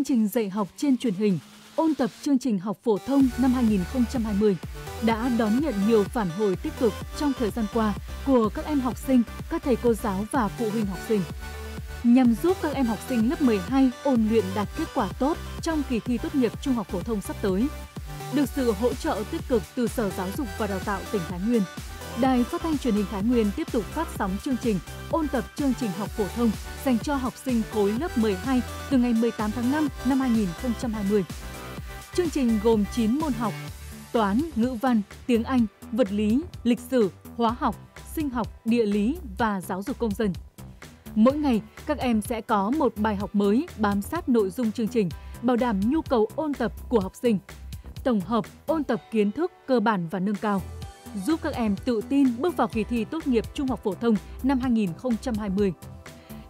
chương trình dạy học trên truyền hình, ôn tập chương trình học phổ thông năm 2020 đã đón nhận nhiều phản hồi tích cực trong thời gian qua của các em học sinh, các thầy cô giáo và phụ huynh học sinh. Nhằm giúp các em học sinh lớp 12 ôn luyện đạt kết quả tốt trong kỳ thi tốt nghiệp trung học phổ thông sắp tới, được sự hỗ trợ tích cực từ Sở Giáo dục và Đào tạo tỉnh Thái Nguyên, Đài Phát thanh Truyền hình Thái Nguyên tiếp tục phát sóng chương trình ôn tập chương trình học phổ thông dành cho học sinh khối lớp 12 từ ngày 18 tháng 5 năm 2020. Chương trình gồm 9 môn học: toán, ngữ văn, tiếng Anh, vật lý, lịch sử, hóa học, sinh học, địa lý và giáo dục công dân. Mỗi ngày, các em sẽ có một bài học mới bám sát nội dung chương trình, bảo đảm nhu cầu ôn tập của học sinh. Tổng hợp ôn tập kiến thức cơ bản và nâng cao – giúp các em tự tin bước vào kỳ thi tốt nghiệp trung học phổ thông năm 2020.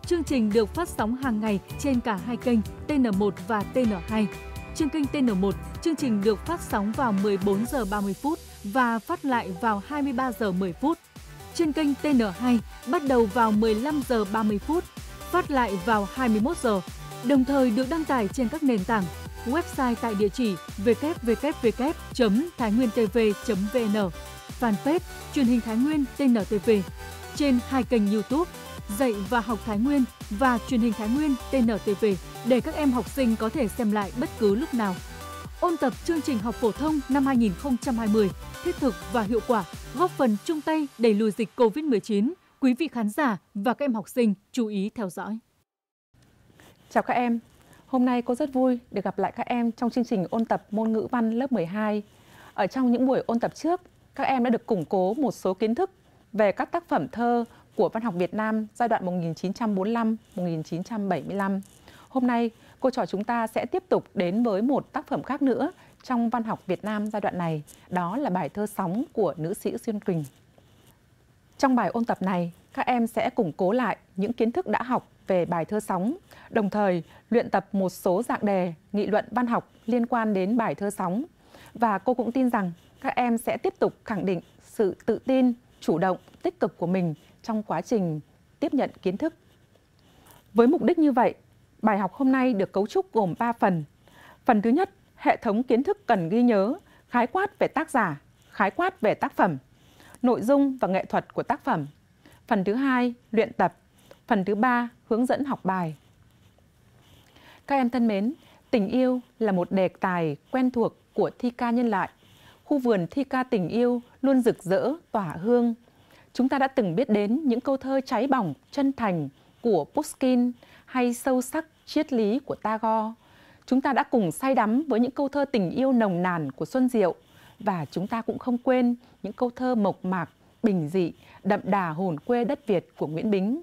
Chương trình được phát sóng hàng ngày trên cả hai kênh TN1 và TN2. Trên kênh TN1, chương trình được phát sóng vào 14 giờ 30 phút và phát lại vào 23 giờ 10 phút. Trên kênh TN2 bắt đầu vào 15 giờ 30 phút, phát lại vào 21 giờ, đồng thời được đăng tải trên các nền tảng website tại địa chỉ www.thainguyen.tv.vn fanpage truyền hình Thái Nguyên TNTV, trên hai kênh YouTube Dạy và học Thái Nguyên và truyền hình Thái Nguyên TNTV để các em học sinh có thể xem lại bất cứ lúc nào. Ôn tập chương trình học phổ thông năm 2020 thiết thực và hiệu quả, góp phần chung tay đẩy lùi dịch COVID-19. Quý vị khán giả và các em học sinh chú ý theo dõi. Chào các em, Hôm nay cô rất vui được gặp lại các em trong chương trình ôn tập môn ngữ văn lớp 12. Ở trong những buổi ôn tập trước, các em đã được củng cố một số kiến thức về các tác phẩm thơ của văn học Việt Nam giai đoạn 1945-1975. Hôm nay, cô trò chúng ta sẽ tiếp tục đến với một tác phẩm khác nữa trong văn học Việt Nam giai đoạn này, đó là bài thơ sóng của nữ sĩ Xuyên Quỳnh. Trong bài ôn tập này, các em sẽ củng cố lại những kiến thức đã học về bài thơ sóng, đồng thời luyện tập một số dạng đề, nghị luận văn học liên quan đến bài thơ sóng. Và cô cũng tin rằng các em sẽ tiếp tục khẳng định sự tự tin, chủ động, tích cực của mình trong quá trình tiếp nhận kiến thức. Với mục đích như vậy, bài học hôm nay được cấu trúc gồm 3 phần. Phần thứ nhất, hệ thống kiến thức cần ghi nhớ, khái quát về tác giả, khái quát về tác phẩm, nội dung và nghệ thuật của tác phẩm. Phần thứ hai, luyện tập. Phần thứ ba, hướng dẫn học bài. Các em thân mến, tình yêu là một đề tài quen thuộc của thi ca nhân loại khu vườn thi ca tình yêu luôn rực rỡ, tỏa hương. Chúng ta đã từng biết đến những câu thơ cháy bỏng, chân thành của Pushkin hay sâu sắc, triết lý của Tagore. Chúng ta đã cùng say đắm với những câu thơ tình yêu nồng nàn của Xuân Diệu và chúng ta cũng không quên những câu thơ mộc mạc, bình dị, đậm đà hồn quê đất Việt của Nguyễn Bính.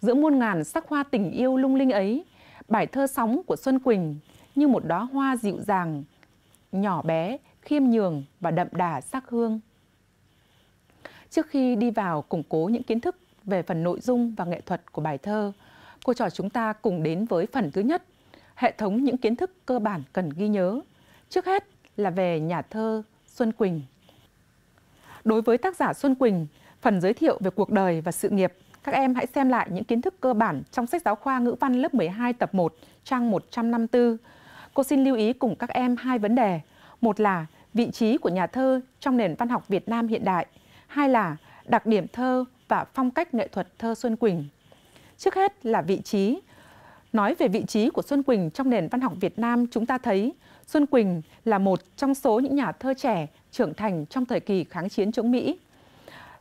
Giữa muôn ngàn sắc hoa tình yêu lung linh ấy, bài thơ sóng của Xuân Quỳnh như một đóa hoa dịu dàng, nhỏ bé, khiêm nhường và đậm đà sắc hương. Trước khi đi vào củng cố những kiến thức về phần nội dung và nghệ thuật của bài thơ, cô trò chúng ta cùng đến với phần thứ nhất, hệ thống những kiến thức cơ bản cần ghi nhớ. Trước hết là về nhà thơ Xuân Quỳnh. Đối với tác giả Xuân Quỳnh, phần giới thiệu về cuộc đời và sự nghiệp, các em hãy xem lại những kiến thức cơ bản trong sách giáo khoa ngữ văn lớp 12 tập 1, trang 154. Cô xin lưu ý cùng các em hai vấn đề. Một là vị trí của nhà thơ trong nền văn học Việt Nam hiện đại, hai là đặc điểm thơ và phong cách nghệ thuật thơ Xuân Quỳnh. Trước hết là vị trí. Nói về vị trí của Xuân Quỳnh trong nền văn học Việt Nam, chúng ta thấy Xuân Quỳnh là một trong số những nhà thơ trẻ trưởng thành trong thời kỳ kháng chiến chống Mỹ.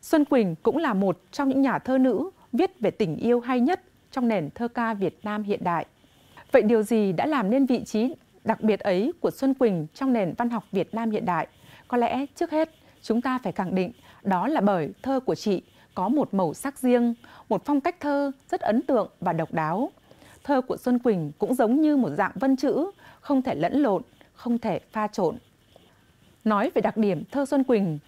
Xuân Quỳnh cũng là một trong những nhà thơ nữ viết về tình yêu hay nhất trong nền thơ ca Việt Nam hiện đại. Vậy điều gì đã làm nên vị trí đặc biệt ấy của Xuân Quỳnh trong nền văn học Việt Nam hiện đại, có lẽ trước hết chúng ta phải khẳng định đó là bởi thơ của chị có một màu sắc riêng, một phong cách thơ rất ấn tượng và độc đáo. Thơ của Xuân Quỳnh cũng giống như một dạng vân chữ, không thể lẫn lộn, không thể pha trộn. Nói về đặc điểm thơ Xuân Quỳnh,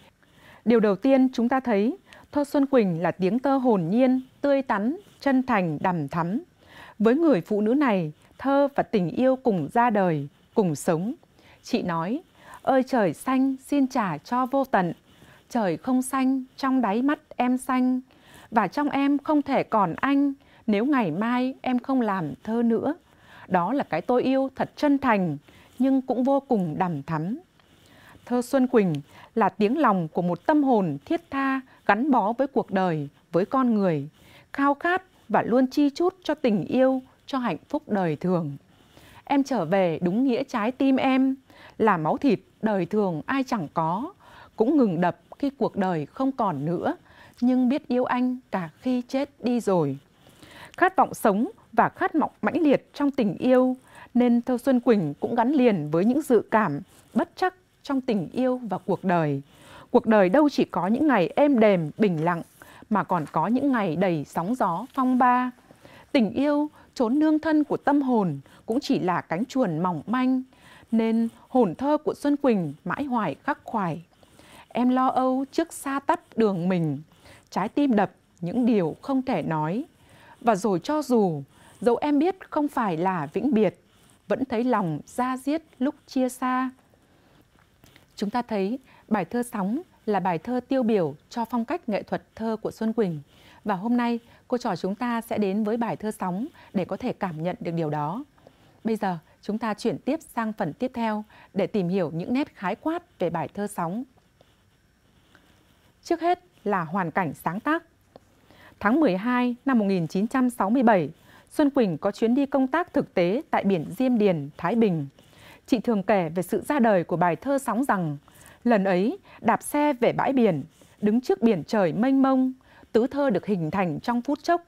điều đầu tiên chúng ta thấy thơ Xuân Quỳnh là tiếng thơ hồn nhiên, tươi tắn, chân thành, đằm thắm. Với người phụ nữ này, thơ và tình yêu cùng ra đời, cùng sống. Chị nói, ơi trời xanh xin trả cho vô tận, trời không xanh trong đáy mắt em xanh, và trong em không thể còn anh nếu ngày mai em không làm thơ nữa. Đó là cái tôi yêu thật chân thành, nhưng cũng vô cùng đằm thắm. Thơ Xuân Quỳnh là tiếng lòng của một tâm hồn thiết tha gắn bó với cuộc đời, với con người, khao khát và luôn chi chút cho tình yêu cho hạnh phúc đời thường. Em trở về đúng nghĩa trái tim em là máu thịt đời thường ai chẳng có, cũng ngừng đập khi cuộc đời không còn nữa, nhưng biết yêu anh cả khi chết đi rồi. Khát vọng sống và khát vọng mãnh liệt trong tình yêu nên thơ Xuân Quỳnh cũng gắn liền với những dự cảm bất chắc trong tình yêu và cuộc đời. Cuộc đời đâu chỉ có những ngày êm đềm, bình lặng mà còn có những ngày đầy sóng gió phong ba. Tình yêu chốn nương thân của tâm hồn cũng chỉ là cánh chuồn mỏng manh, nên hồn thơ của Xuân Quỳnh mãi hoài khắc khoải. Em lo âu trước xa tắt đường mình, trái tim đập những điều không thể nói. Và rồi cho dù, dẫu em biết không phải là vĩnh biệt, vẫn thấy lòng ra diết lúc chia xa. Chúng ta thấy bài thơ sóng là bài thơ tiêu biểu cho phong cách nghệ thuật thơ của Xuân Quỳnh. Và hôm nay, cô trò chúng ta sẽ đến với bài thơ sóng để có thể cảm nhận được điều đó. Bây giờ, chúng ta chuyển tiếp sang phần tiếp theo để tìm hiểu những nét khái quát về bài thơ sóng. Trước hết là hoàn cảnh sáng tác. Tháng 12 năm 1967, Xuân Quỳnh có chuyến đi công tác thực tế tại biển Diêm Điền, Thái Bình. Chị thường kể về sự ra đời của bài thơ sóng rằng – Lần ấy, đạp xe về bãi biển, đứng trước biển trời mênh mông, tứ thơ được hình thành trong phút chốc.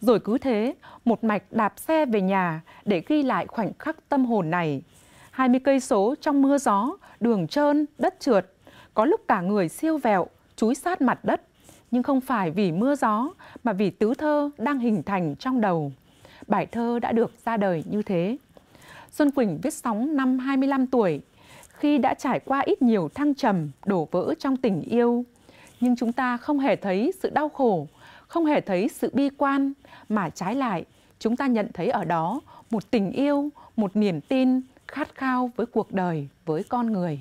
Rồi cứ thế, một mạch đạp xe về nhà để ghi lại khoảnh khắc tâm hồn này. 20 cây số trong mưa gió, đường trơn, đất trượt, có lúc cả người siêu vẹo, chúi sát mặt đất, nhưng không phải vì mưa gió mà vì tứ thơ đang hình thành trong đầu. Bài thơ đã được ra đời như thế. Xuân Quỳnh viết sóng năm 25 tuổi, khi đã trải qua ít nhiều thăng trầm, đổ vỡ trong tình yêu. Nhưng chúng ta không hề thấy sự đau khổ, không hề thấy sự bi quan, mà trái lại, chúng ta nhận thấy ở đó một tình yêu, một niềm tin khát khao với cuộc đời, với con người.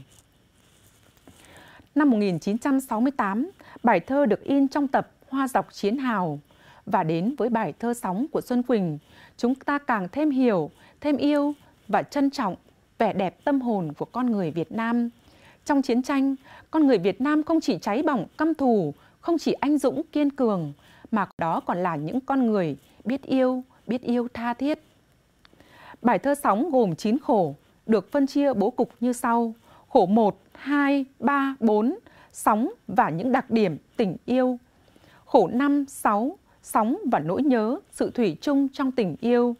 Năm 1968, bài thơ được in trong tập Hoa dọc chiến hào và đến với bài thơ sóng của Xuân Quỳnh, chúng ta càng thêm hiểu, thêm yêu và trân trọng vẻ đẹp tâm hồn của con người Việt Nam. Trong chiến tranh, con người Việt Nam không chỉ cháy bỏng căm thù, không chỉ anh dũng kiên cường, mà đó còn là những con người biết yêu, biết yêu tha thiết. Bài thơ sóng gồm 9 khổ, được phân chia bố cục như sau. Khổ 1, 2, 3, 4, sóng và những đặc điểm tình yêu. Khổ 5, 6, sóng và nỗi nhớ, sự thủy chung trong tình yêu.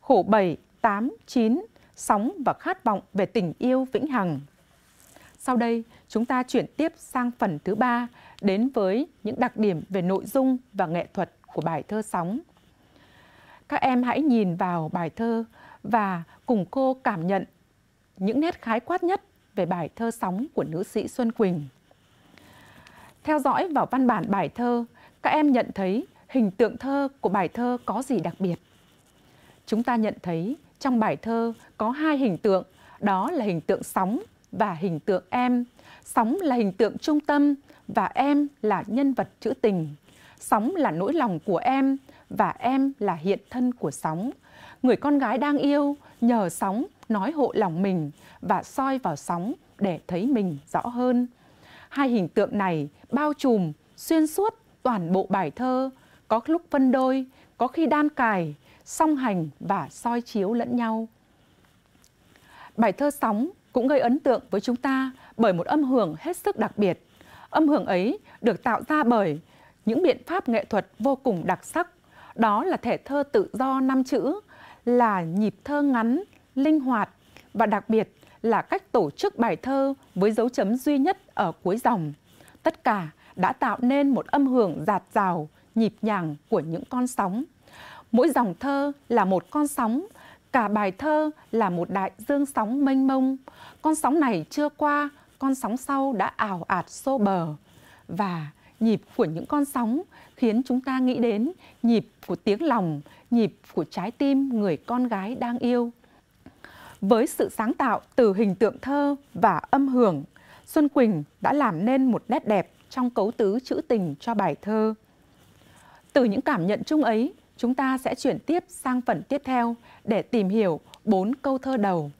Khổ 7, 8, 9, sóng và khát vọng về tình yêu vĩnh hằng. Sau đây, chúng ta chuyển tiếp sang phần thứ ba đến với những đặc điểm về nội dung và nghệ thuật của bài thơ sóng. Các em hãy nhìn vào bài thơ và cùng cô cảm nhận những nét khái quát nhất về bài thơ sóng của nữ sĩ Xuân Quỳnh. Theo dõi vào văn bản bài thơ, các em nhận thấy hình tượng thơ của bài thơ có gì đặc biệt. Chúng ta nhận thấy trong bài thơ có hai hình tượng, đó là hình tượng sóng và hình tượng em. Sóng là hình tượng trung tâm và em là nhân vật trữ tình. Sóng là nỗi lòng của em và em là hiện thân của sóng. Người con gái đang yêu nhờ sóng nói hộ lòng mình và soi vào sóng để thấy mình rõ hơn. Hai hình tượng này bao trùm, xuyên suốt toàn bộ bài thơ, có lúc phân đôi, có khi đan cài, song hành và soi chiếu lẫn nhau. Bài thơ Sóng cũng gây ấn tượng với chúng ta bởi một âm hưởng hết sức đặc biệt. Âm hưởng ấy được tạo ra bởi những biện pháp nghệ thuật vô cùng đặc sắc. Đó là thể thơ tự do năm chữ, là nhịp thơ ngắn, linh hoạt và đặc biệt là cách tổ chức bài thơ với dấu chấm duy nhất ở cuối dòng. Tất cả đã tạo nên một âm hưởng giạt dào, nhịp nhàng của những con sóng. Mỗi dòng thơ là một con sóng, cả bài thơ là một đại dương sóng mênh mông. Con sóng này chưa qua, con sóng sau đã ảo ạt xô bờ. Và nhịp của những con sóng khiến chúng ta nghĩ đến nhịp của tiếng lòng, nhịp của trái tim người con gái đang yêu. Với sự sáng tạo từ hình tượng thơ và âm hưởng, Xuân Quỳnh đã làm nên một nét đẹp trong cấu tứ chữ tình cho bài thơ. Từ những cảm nhận chung ấy, Chúng ta sẽ chuyển tiếp sang phần tiếp theo để tìm hiểu bốn câu thơ đầu.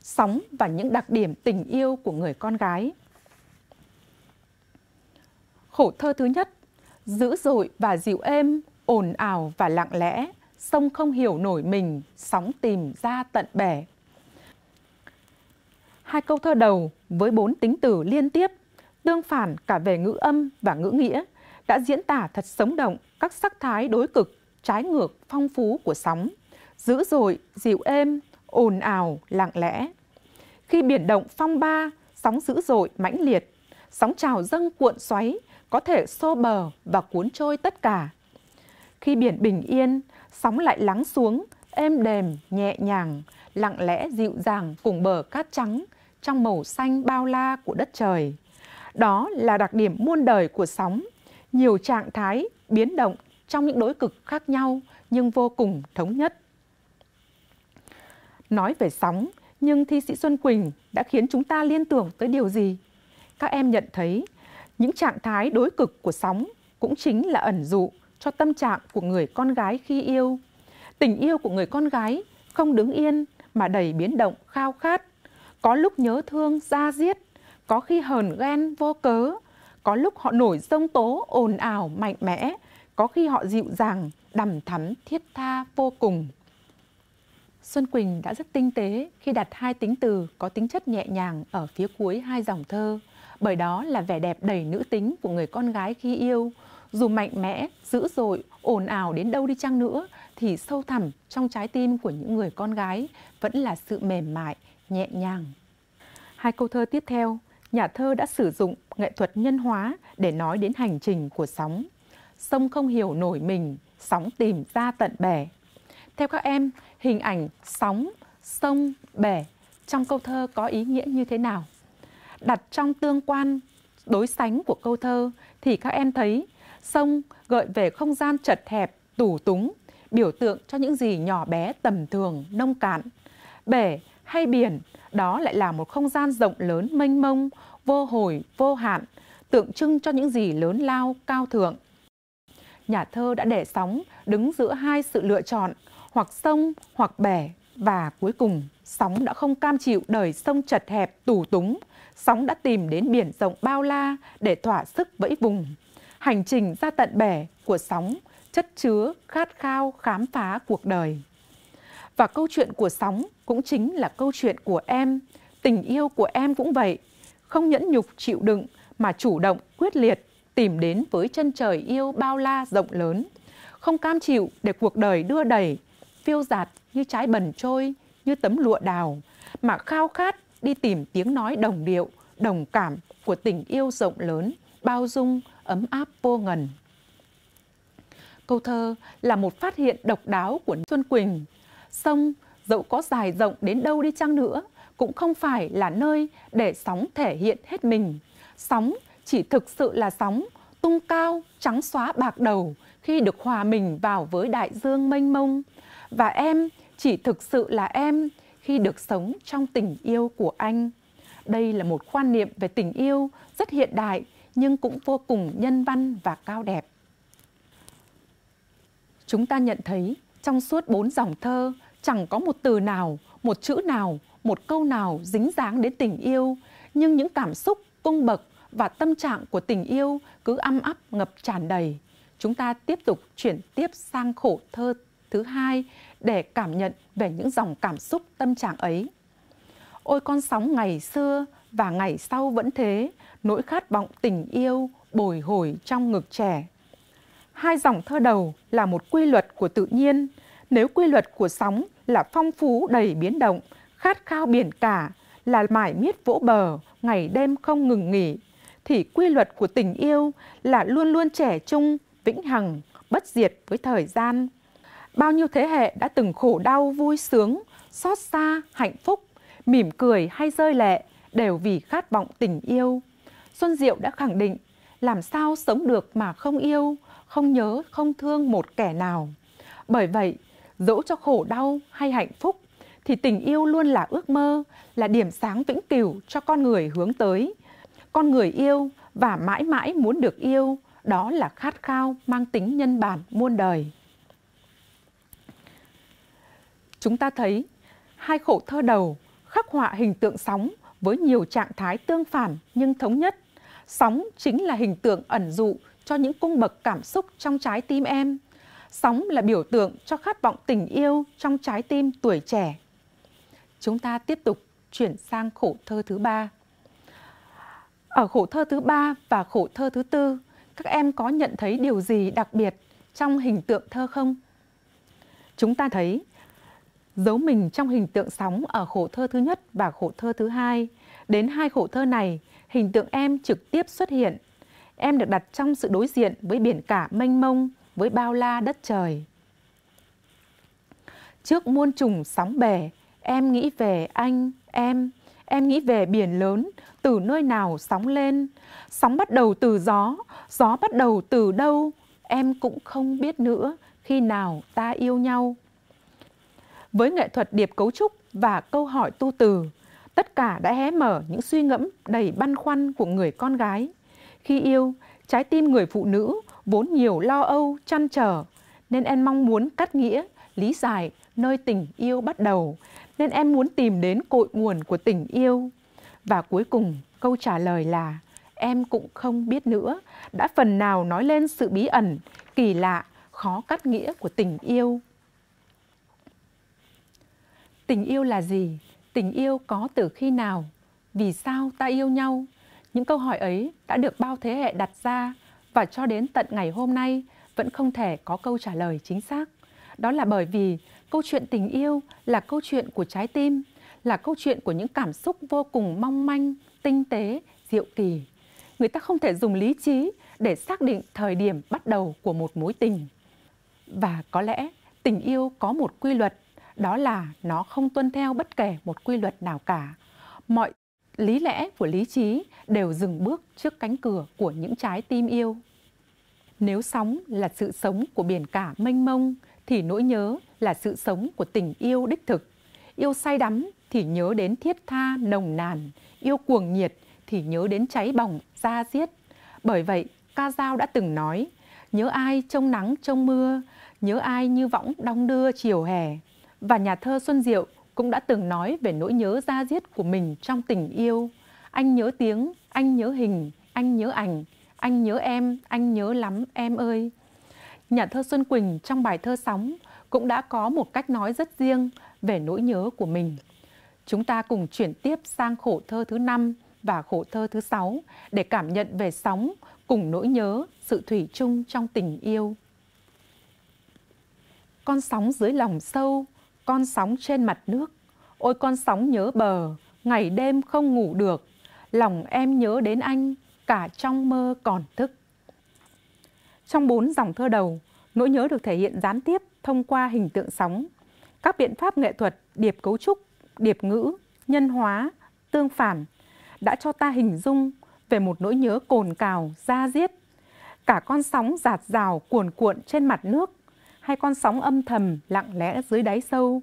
Sóng và những đặc điểm tình yêu của người con gái. Khổ thơ thứ nhất, dữ dội và dịu êm, ồn ào và lặng lẽ, sông không hiểu nổi mình, sóng tìm ra tận bể. Hai câu thơ đầu với bốn tính từ liên tiếp, tương phản cả về ngữ âm và ngữ nghĩa, đã diễn tả thật sống động các sắc thái đối cực, trái ngược, phong phú của sóng, dữ dội, dịu êm, ồn ào, lặng lẽ. Khi biển động phong ba, sóng dữ dội, mãnh liệt, sóng trào dâng cuộn xoáy, có thể xô bờ và cuốn trôi tất cả. Khi biển bình yên, sóng lại lắng xuống, êm đềm, nhẹ nhàng, lặng lẽ dịu dàng cùng bờ cát trắng trong màu xanh bao la của đất trời. Đó là đặc điểm muôn đời của sóng – nhiều trạng thái biến động trong những đối cực khác nhau nhưng vô cùng thống nhất. Nói về sóng, nhưng thi sĩ Xuân Quỳnh đã khiến chúng ta liên tưởng tới điều gì? Các em nhận thấy những trạng thái đối cực của sóng cũng chính là ẩn dụ cho tâm trạng của người con gái khi yêu. Tình yêu của người con gái không đứng yên mà đầy biến động khao khát, có lúc nhớ thương ra diết, có khi hờn ghen vô cớ, có lúc họ nổi dông tố ồn ào mạnh mẽ, có khi họ dịu dàng, đằm thắm, thiết tha vô cùng. Xuân Quỳnh đã rất tinh tế khi đặt hai tính từ có tính chất nhẹ nhàng ở phía cuối hai dòng thơ, bởi đó là vẻ đẹp đầy nữ tính của người con gái khi yêu. Dù mạnh mẽ, dữ dội, ồn ào đến đâu đi chăng nữa, thì sâu thẳm trong trái tim của những người con gái vẫn là sự mềm mại, nhẹ nhàng. Hai câu thơ tiếp theo, nhà thơ đã sử dụng nghệ thuật nhân hóa để nói đến hành trình của sóng. Sông không hiểu nổi mình, sóng tìm ra tận bể. Theo các em, hình ảnh sóng, sông, bể trong câu thơ có ý nghĩa như thế nào? Đặt trong tương quan đối sánh của câu thơ thì các em thấy sông gợi về không gian chật hẹp, tủ túng, biểu tượng cho những gì nhỏ bé tầm thường, nông cạn. Bể hay biển, đó lại là một không gian rộng lớn mênh mông, vô hồi, vô hạn, tượng trưng cho những gì lớn lao, cao thượng. Nhà thơ đã để sóng đứng giữa hai sự lựa chọn, hoặc sông, hoặc bể, và cuối cùng sóng đã không cam chịu đời sông chật hẹp tù túng, sóng đã tìm đến biển rộng bao la để thỏa sức vẫy vùng. Hành trình ra tận bể của sóng chất chứa khát khao khám phá cuộc đời. Và câu chuyện của sóng cũng chính là câu chuyện của em, tình yêu của em cũng vậy, không nhẫn nhục chịu đựng mà chủ động, quyết liệt tìm đến với chân trời yêu bao la rộng lớn, không cam chịu để cuộc đời đưa đẩy, phiêu giạt như trái bần trôi, như tấm lụa đào, mà khao khát đi tìm tiếng nói đồng điệu, đồng cảm của tình yêu rộng lớn, bao dung, ấm áp vô ngần. Câu thơ là một phát hiện độc đáo của Xuân Quỳnh. Sông, dẫu có dài rộng đến đâu đi chăng nữa, cũng không phải là nơi để sóng thể hiện hết mình. Sóng chỉ thực sự là sóng, tung cao, trắng xóa bạc đầu khi được hòa mình vào với đại dương mênh mông. Và em chỉ thực sự là em khi được sống trong tình yêu của anh. Đây là một quan niệm về tình yêu rất hiện đại nhưng cũng vô cùng nhân văn và cao đẹp. Chúng ta nhận thấy trong suốt bốn dòng thơ chẳng có một từ nào một chữ nào, một câu nào dính dáng đến tình yêu, nhưng những cảm xúc, cung bậc và tâm trạng của tình yêu cứ âm ấp ngập tràn đầy. Chúng ta tiếp tục chuyển tiếp sang khổ thơ thứ hai để cảm nhận về những dòng cảm xúc tâm trạng ấy. Ôi con sóng ngày xưa và ngày sau vẫn thế, nỗi khát vọng tình yêu bồi hồi trong ngực trẻ. Hai dòng thơ đầu là một quy luật của tự nhiên. Nếu quy luật của sóng là phong phú đầy biến động, khát khao biển cả, là mải miết vỗ bờ, ngày đêm không ngừng nghỉ, thì quy luật của tình yêu là luôn luôn trẻ trung, vĩnh hằng, bất diệt với thời gian. Bao nhiêu thế hệ đã từng khổ đau, vui sướng, xót xa, hạnh phúc, mỉm cười hay rơi lệ đều vì khát vọng tình yêu. Xuân Diệu đã khẳng định, làm sao sống được mà không yêu, không nhớ, không thương một kẻ nào. Bởi vậy, dẫu cho khổ đau hay hạnh phúc thì tình yêu luôn là ước mơ, là điểm sáng vĩnh cửu cho con người hướng tới. Con người yêu và mãi mãi muốn được yêu, đó là khát khao mang tính nhân bản muôn đời. Chúng ta thấy hai khổ thơ đầu khắc họa hình tượng sóng với nhiều trạng thái tương phản nhưng thống nhất. Sóng chính là hình tượng ẩn dụ cho những cung bậc cảm xúc trong trái tim em. Sóng là biểu tượng cho khát vọng tình yêu trong trái tim tuổi trẻ. Chúng ta tiếp tục chuyển sang khổ thơ thứ ba. Ở khổ thơ thứ ba và khổ thơ thứ tư, các em có nhận thấy điều gì đặc biệt trong hình tượng thơ không? Chúng ta thấy giấu mình trong hình tượng sóng ở khổ thơ thứ nhất và khổ thơ thứ hai. Đến hai khổ thơ này, hình tượng em trực tiếp xuất hiện. Em được đặt trong sự đối diện với biển cả mênh mông, với bao la đất trời. Trước muôn trùng sóng bể, em nghĩ về anh, em, em nghĩ về biển lớn, từ nơi nào sóng lên, sóng bắt đầu từ gió, gió bắt đầu từ đâu, em cũng không biết nữa khi nào ta yêu nhau. Với nghệ thuật điệp cấu trúc và câu hỏi tu từ, tất cả đã hé mở những suy ngẫm đầy băn khoăn của người con gái. Khi yêu, trái tim người phụ nữ vốn nhiều lo âu, chăn trở, nên em mong muốn cắt nghĩa, lý giải nơi tình yêu bắt đầu, nên em muốn tìm đến cội nguồn của tình yêu. Và cuối cùng, câu trả lời là em cũng không biết nữa, đã phần nào nói lên sự bí ẩn, kỳ lạ, khó cắt nghĩa của tình yêu. Tình yêu là gì? Tình yêu có từ khi nào? Vì sao ta yêu nhau? Những câu hỏi ấy đã được bao thế hệ đặt ra và cho đến tận ngày hôm nay vẫn không thể có câu trả lời chính xác. Đó là bởi vì câu chuyện tình yêu là câu chuyện của trái tim, là câu chuyện của những cảm xúc vô cùng mong manh, tinh tế, diệu kỳ. Người ta không thể dùng lý trí để xác định thời điểm bắt đầu của một mối tình. Và có lẽ tình yêu có một quy luật, đó là nó không tuân theo bất kể một quy luật nào cả. Mọi lý lẽ của lý trí đều dừng bước trước cánh cửa của những trái tim yêu. Nếu sóng là sự sống của biển cả mênh mông, thì nỗi nhớ là sự sống của tình yêu đích thực. Yêu say đắm thì nhớ đến thiết tha nồng nàn, yêu cuồng nhiệt thì nhớ đến cháy bỏng, da diết. Bởi vậy, ca dao đã từng nói, nhớ ai trong nắng trong mưa, nhớ ai như võng đong đưa chiều hè. Và nhà thơ Xuân Diệu cũng đã từng nói về nỗi nhớ da diết của mình trong tình yêu. Anh nhớ tiếng, anh nhớ hình, anh nhớ ảnh, anh nhớ em, anh nhớ lắm em ơi. Nhà thơ Xuân Quỳnh trong bài thơ Sóng cũng đã có một cách nói rất riêng về nỗi nhớ của mình. Chúng ta cùng chuyển tiếp sang khổ thơ thứ năm và khổ thơ thứ sáu để cảm nhận về sóng cùng nỗi nhớ, sự thủy chung trong tình yêu. Con sóng dưới lòng sâu, con sóng trên mặt nước, ôi con sóng nhớ bờ, ngày đêm không ngủ được, lòng em nhớ đến anh, cả trong mơ còn thức. Trong bốn dòng thơ đầu, nỗi nhớ được thể hiện gián tiếp thông qua hình tượng sóng, các biện pháp nghệ thuật điệp cấu trúc, điệp ngữ, nhân hóa, tương phản đã cho ta hình dung về một nỗi nhớ cồn cào, da diết. Cả con sóng giạt rào cuồn cuộn trên mặt nước hay con sóng âm thầm lặng lẽ dưới đáy sâu,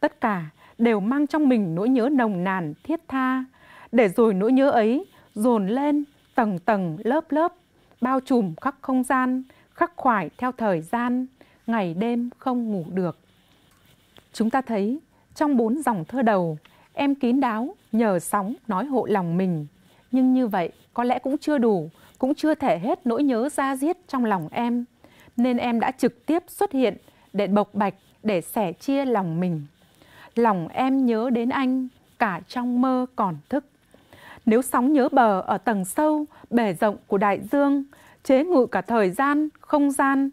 tất cả đều mang trong mình nỗi nhớ nồng nàn, thiết tha, để rồi nỗi nhớ ấy dồn lên tầng tầng lớp lớp, bao trùm khắp không gian, khắc khoải theo thời gian, ngày đêm không ngủ được. Chúng ta thấy trong bốn dòng thơ đầu, em kín đáo nhờ sóng nói hộ lòng mình, nhưng như vậy có lẽ cũng chưa đủ, cũng chưa thể hết nỗi nhớ ra diết trong lòng em, nên em đã trực tiếp xuất hiện để bộc bạch, để sẻ chia lòng mình. Lòng em nhớ đến anh cả trong mơ còn thức. Nếu sóng nhớ bờ ở tầng sâu, bể rộng của đại dương, chế ngự cả thời gian, không gian,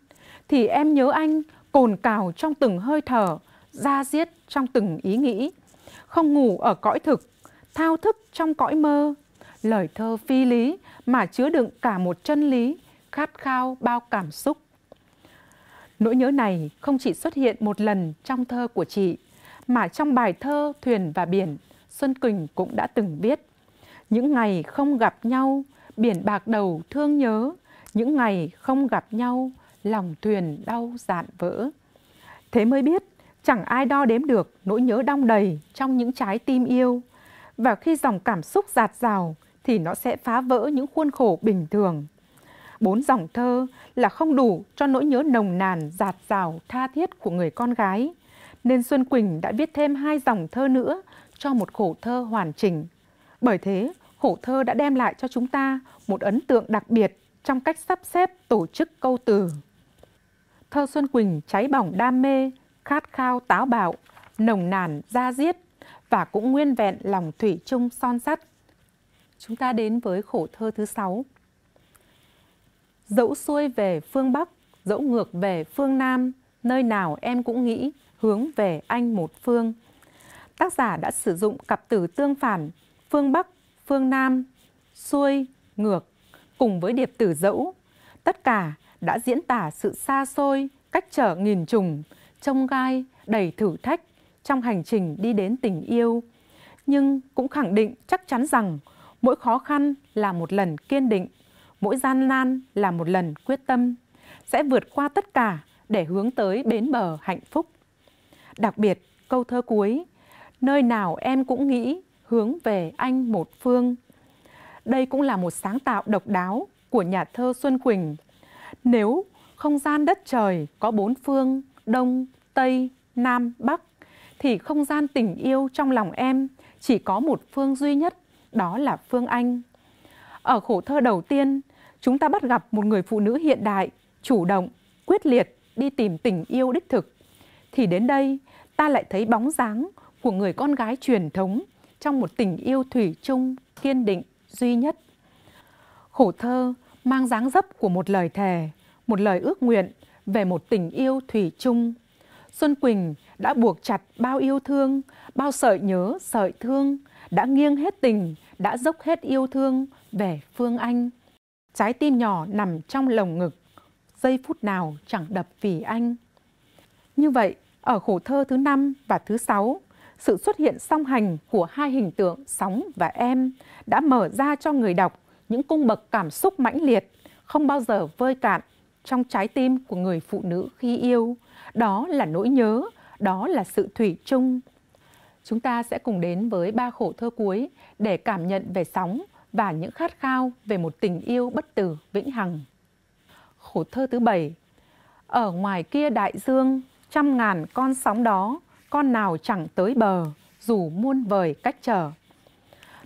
thì em nhớ anh cồn cào trong từng hơi thở, ra diết trong từng ý nghĩ, không ngủ ở cõi thực, thao thức trong cõi mơ, lời thơ phi lý mà chứa đựng cả một chân lý, khát khao bao cảm xúc. Nỗi nhớ này không chỉ xuất hiện một lần trong thơ của chị, mà trong bài thơ Thuyền và Biển, Xuân Quỳnh cũng đã từng viết. Những ngày không gặp nhau, biển bạc đầu thương nhớ, những ngày không gặp nhau, lòng thuyền đau dạn vỡ. Thế mới biết, chẳng ai đo đếm được nỗi nhớ đong đầy trong những trái tim yêu. Và khi dòng cảm xúc giạt dào thì nó sẽ phá vỡ những khuôn khổ bình thường. Bốn dòng thơ là không đủ cho nỗi nhớ nồng nàn giạt dào tha thiết của người con gái. Nên Xuân Quỳnh đã viết thêm hai dòng thơ nữa cho một khổ thơ hoàn chỉnh. Bởi thế, Hổ thơ đã đem lại cho chúng ta một ấn tượng đặc biệt trong cách sắp xếp tổ chức câu từ. Thơ Xuân Quỳnh cháy bỏng đam mê, khát khao táo bạo, nồng nàn da diết và cũng nguyên vẹn lòng thủy chung son sắt. Chúng ta đến với khổ thơ thứ sáu. Dẫu xuôi về phương Bắc, dẫu ngược về phương Nam, nơi nào em cũng nghĩ hướng về anh một phương. Tác giả đã sử dụng cặp từ tương phản, phương Bắc phương Nam, xuôi, ngược cùng với điệp tử dẫu, tất cả đã diễn tả sự xa xôi, cách trở nghìn trùng, trông gai, đầy thử thách trong hành trình đi đến tình yêu. Nhưng cũng khẳng định chắc chắn rằng mỗi khó khăn là một lần kiên định, mỗi gian nan là một lần quyết tâm, sẽ vượt qua tất cả để hướng tới bến bờ hạnh phúc. Đặc biệt, câu thơ cuối, nơi nào em cũng nghĩ hướng về anh một phương. Đây cũng là một sáng tạo độc đáo của nhà thơ Xuân Quỳnh. Nếu không gian đất trời có bốn phương Đông, Tây, Nam, Bắc thì không gian tình yêu trong lòng em chỉ có một phương duy nhất, đó là phương Anh. Ở khổ thơ đầu tiên, chúng ta bắt gặp một người phụ nữ hiện đại, chủ động, quyết liệt đi tìm tình yêu đích thực. Thì đến đây, ta lại thấy bóng dáng của người con gái truyền thống trong một tình yêu thủy chung, kiên định, duy nhất. Khổ thơ mang dáng dấp của một lời thề, một lời ước nguyện về một tình yêu thủy chung. Xuân Quỳnh đã buộc chặt bao yêu thương, bao sợi nhớ, sợi thương, đã nghiêng hết tình, đã dốc hết yêu thương về Phương Anh. Trái tim nhỏ nằm trong lồng ngực, giây phút nào chẳng đập vì anh. Như vậy, ở khổ thơ thứ năm và thứ sáu sự xuất hiện song hành của hai hình tượng sóng và em đã mở ra cho người đọc những cung bậc cảm xúc mãnh liệt, không bao giờ vơi cạn trong trái tim của người phụ nữ khi yêu. Đó là nỗi nhớ, đó là sự thủy chung. Chúng ta sẽ cùng đến với ba khổ thơ cuối để cảm nhận về sóng và những khát khao về một tình yêu bất tử vĩnh hằng. Khổ thơ thứ bảy Ở ngoài kia đại dương, trăm ngàn con sóng đó con nào chẳng tới bờ, dù muôn vời cách trở.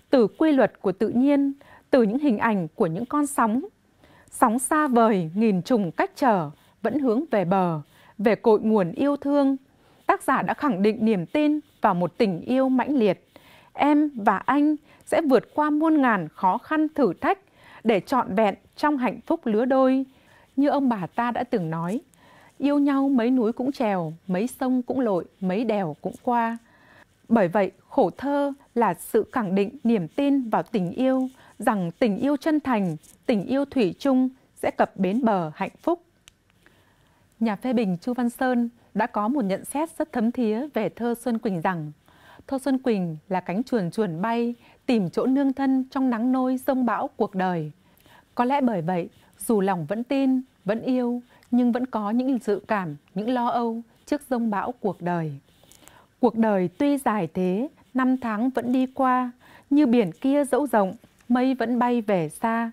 Từ quy luật của tự nhiên, từ những hình ảnh của những con sóng, sóng xa vời nghìn trùng cách trở vẫn hướng về bờ, về cội nguồn yêu thương. Tác giả đã khẳng định niềm tin vào một tình yêu mãnh liệt. Em và anh sẽ vượt qua muôn ngàn khó khăn thử thách để trọn vẹn trong hạnh phúc lứa đôi, như ông bà ta đã từng nói yêu nhau mấy núi cũng trèo, mấy sông cũng lội, mấy đèo cũng qua. Bởi vậy, khổ thơ là sự khẳng định niềm tin vào tình yêu, rằng tình yêu chân thành, tình yêu thủy chung sẽ cập bến bờ hạnh phúc. Nhà phê bình Chu Văn Sơn đã có một nhận xét rất thấm thía về thơ Xuân Quỳnh rằng Thơ Xuân Quỳnh là cánh chuồn chuồn bay, tìm chỗ nương thân trong nắng nôi sông bão cuộc đời. Có lẽ bởi vậy, dù lòng vẫn tin, vẫn yêu, nhưng vẫn có những dự cảm, những lo âu trước rông bão cuộc đời. Cuộc đời tuy dài thế, năm tháng vẫn đi qua, như biển kia dẫu rộng, mây vẫn bay về xa.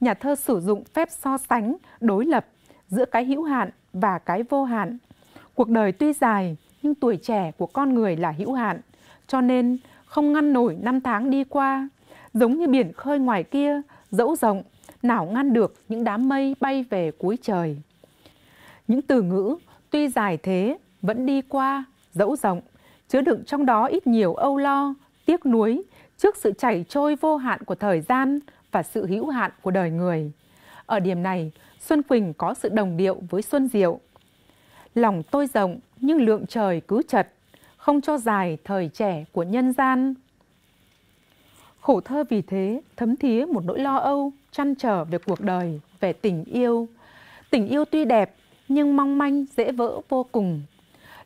Nhà thơ sử dụng phép so sánh, đối lập giữa cái hữu hạn và cái vô hạn. Cuộc đời tuy dài, nhưng tuổi trẻ của con người là hữu hạn, cho nên không ngăn nổi năm tháng đi qua, giống như biển khơi ngoài kia, dẫu rộng, nào ngăn được những đám mây bay về cuối trời. Những từ ngữ tuy dài thế vẫn đi qua, dẫu rộng, chứa đựng trong đó ít nhiều âu lo, tiếc nuối trước sự chảy trôi vô hạn của thời gian và sự hữu hạn của đời người. Ở điểm này, Xuân Quỳnh có sự đồng điệu với Xuân Diệu. Lòng tôi rộng nhưng lượng trời cứ chật, không cho dài thời trẻ của nhân gian. Khổ thơ vì thế thấm thía một nỗi lo âu, chăn trở về cuộc đời, về tình yêu. Tình yêu tuy đẹp nhưng mong manh dễ vỡ vô cùng.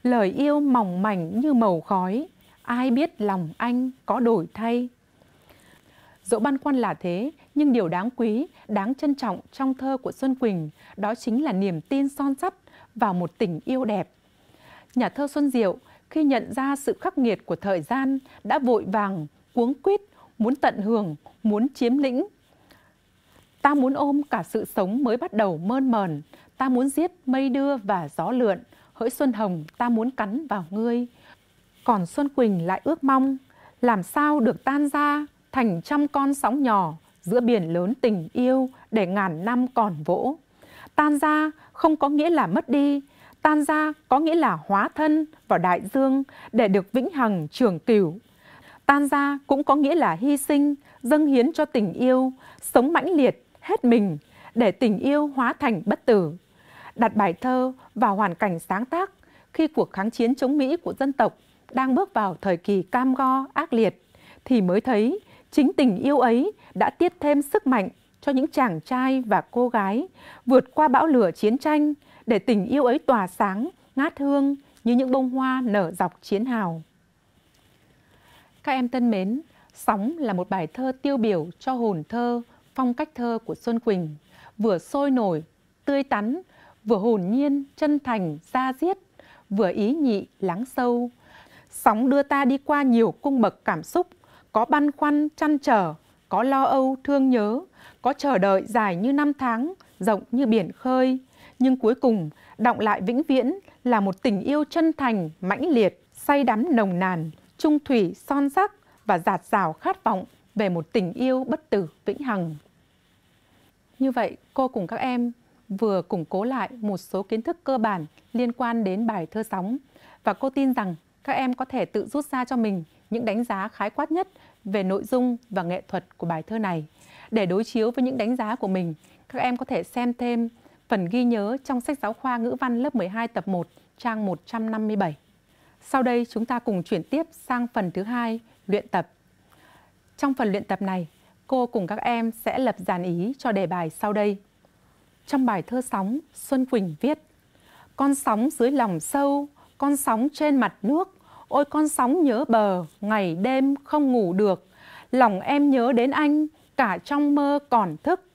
Lời yêu mỏng mảnh như màu khói, ai biết lòng anh có đổi thay. Dẫu băn khoăn là thế, nhưng điều đáng quý, đáng trân trọng trong thơ của Xuân Quỳnh đó chính là niềm tin son sắt vào một tình yêu đẹp. Nhà thơ Xuân Diệu khi nhận ra sự khắc nghiệt của thời gian đã vội vàng, cuống quýt, muốn tận hưởng, muốn chiếm lĩnh. Ta muốn ôm cả sự sống mới bắt đầu mơn mờn, ta muốn giết mây đưa và gió lượn, hỡi Xuân Hồng ta muốn cắn vào ngươi. Còn Xuân Quỳnh lại ước mong, làm sao được tan ra thành trăm con sóng nhỏ giữa biển lớn tình yêu để ngàn năm còn vỗ. Tan ra không có nghĩa là mất đi, tan ra có nghĩa là hóa thân vào đại dương để được vĩnh hằng trường cửu. Tan ra cũng có nghĩa là hy sinh, dâng hiến cho tình yêu, sống mãnh liệt, hết mình, để tình yêu hóa thành bất tử. Đặt bài thơ vào hoàn cảnh sáng tác khi cuộc kháng chiến chống Mỹ của dân tộc đang bước vào thời kỳ cam go ác liệt thì mới thấy chính tình yêu ấy đã tiết thêm sức mạnh cho những chàng trai và cô gái vượt qua bão lửa chiến tranh để tình yêu ấy tỏa sáng, ngát hương như những bông hoa nở dọc chiến hào. Các em thân mến, Sóng là một bài thơ tiêu biểu cho hồn thơ, phong cách thơ của Xuân Quỳnh vừa sôi nổi, tươi tắn, vừa hồn nhiên, chân thành, da diết, vừa ý nhị, lắng sâu. Sóng đưa ta đi qua nhiều cung bậc cảm xúc, có băn khoăn, chăn trở, có lo âu, thương nhớ, có chờ đợi dài như năm tháng, rộng như biển khơi. Nhưng cuối cùng, động lại vĩnh viễn là một tình yêu chân thành, mãnh liệt, say đắm nồng nàn, trung thủy, son sắc và giạt rào khát vọng về một tình yêu bất tử vĩnh hằng. Như vậy, cô cùng các em vừa củng cố lại một số kiến thức cơ bản liên quan đến bài thơ sóng và cô tin rằng các em có thể tự rút ra cho mình những đánh giá khái quát nhất về nội dung và nghệ thuật của bài thơ này. Để đối chiếu với những đánh giá của mình, các em có thể xem thêm phần ghi nhớ trong sách giáo khoa ngữ văn lớp 12 tập 1, trang 157. Sau đây chúng ta cùng chuyển tiếp sang phần thứ hai, luyện tập. Trong phần luyện tập này, cô cùng các em sẽ lập dàn ý cho đề bài sau đây. Trong bài thơ sóng, Xuân Quỳnh viết Con sóng dưới lòng sâu, con sóng trên mặt nước, ôi con sóng nhớ bờ, ngày đêm không ngủ được. Lòng em nhớ đến anh, cả trong mơ còn thức.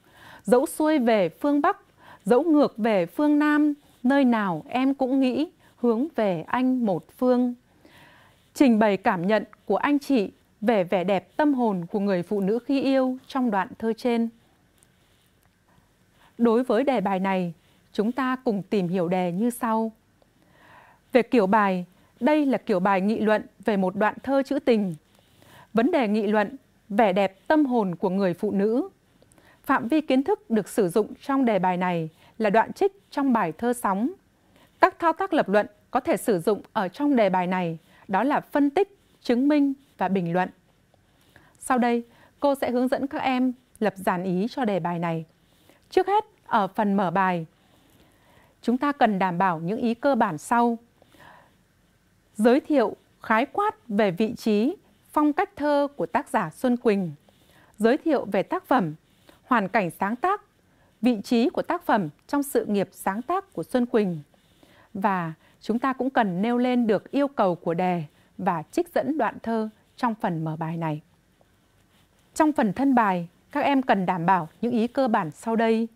Dẫu xuôi về phương Bắc, dẫu ngược về phương Nam, nơi nào em cũng nghĩ hướng về anh một phương. Trình bày cảm nhận của anh chị về vẻ đẹp tâm hồn của người phụ nữ khi yêu trong đoạn thơ trên. Đối với đề bài này, chúng ta cùng tìm hiểu đề như sau. Về kiểu bài, đây là kiểu bài nghị luận về một đoạn thơ trữ tình. Vấn đề nghị luận, vẻ đẹp tâm hồn của người phụ nữ. Phạm vi kiến thức được sử dụng trong đề bài này là đoạn trích trong bài thơ sóng. Các thao tác lập luận có thể sử dụng ở trong đề bài này đó là phân tích, chứng minh, và bình luận. Sau đây, cô sẽ hướng dẫn các em lập giản ý cho đề bài này. Trước hết, ở phần mở bài, chúng ta cần đảm bảo những ý cơ bản sau. Giới thiệu khái quát về vị trí, phong cách thơ của tác giả Xuân Quỳnh. Giới thiệu về tác phẩm, hoàn cảnh sáng tác, vị trí của tác phẩm trong sự nghiệp sáng tác của Xuân Quỳnh. Và chúng ta cũng cần nêu lên được yêu cầu của đề và trích dẫn đoạn thơ trong phần mở bài này. Trong phần thân bài, các em cần đảm bảo những ý cơ bản sau đây.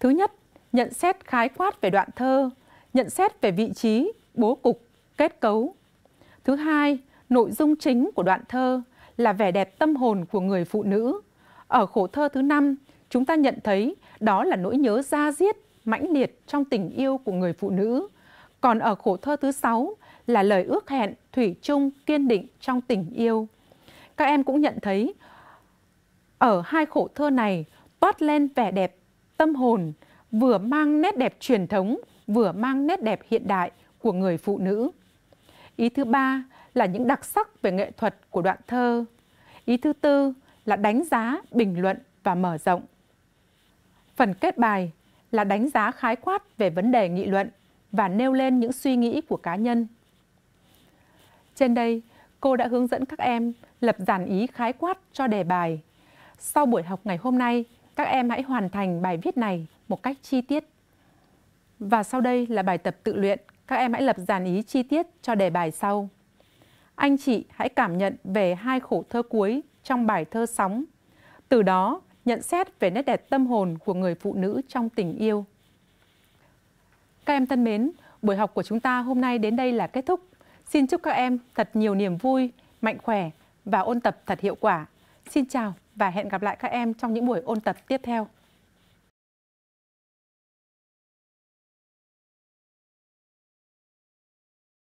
Thứ nhất, nhận xét khái quát về đoạn thơ, nhận xét về vị trí, bố cục, kết cấu. Thứ hai, nội dung chính của đoạn thơ là vẻ đẹp tâm hồn của người phụ nữ. Ở khổ thơ thứ năm, chúng ta nhận thấy đó là nỗi nhớ da diết, mãnh liệt trong tình yêu của người phụ nữ. Còn ở khổ thơ thứ sáu là lời ước hẹn thủy chung kiên định trong tình yêu. Các em cũng nhận thấy ở hai khổ thơ này toát lên vẻ đẹp tâm hồn, vừa mang nét đẹp truyền thống, vừa mang nét đẹp hiện đại của người phụ nữ. Ý thứ ba là những đặc sắc về nghệ thuật của đoạn thơ. Ý thứ tư là đánh giá, bình luận và mở rộng. Phần kết bài là đánh giá khái quát về vấn đề nghị luận và nêu lên những suy nghĩ của cá nhân trên đây, cô đã hướng dẫn các em lập giản ý khái quát cho đề bài. Sau buổi học ngày hôm nay, các em hãy hoàn thành bài viết này một cách chi tiết. Và sau đây là bài tập tự luyện. Các em hãy lập giản ý chi tiết cho đề bài sau. Anh chị hãy cảm nhận về hai khổ thơ cuối trong bài thơ sóng. Từ đó, nhận xét về nét đẹp tâm hồn của người phụ nữ trong tình yêu. Các em thân mến, buổi học của chúng ta hôm nay đến đây là kết thúc. Xin chúc các em thật nhiều niềm vui, mạnh khỏe và ôn tập thật hiệu quả. Xin chào và hẹn gặp lại các em trong những buổi ôn tập tiếp theo.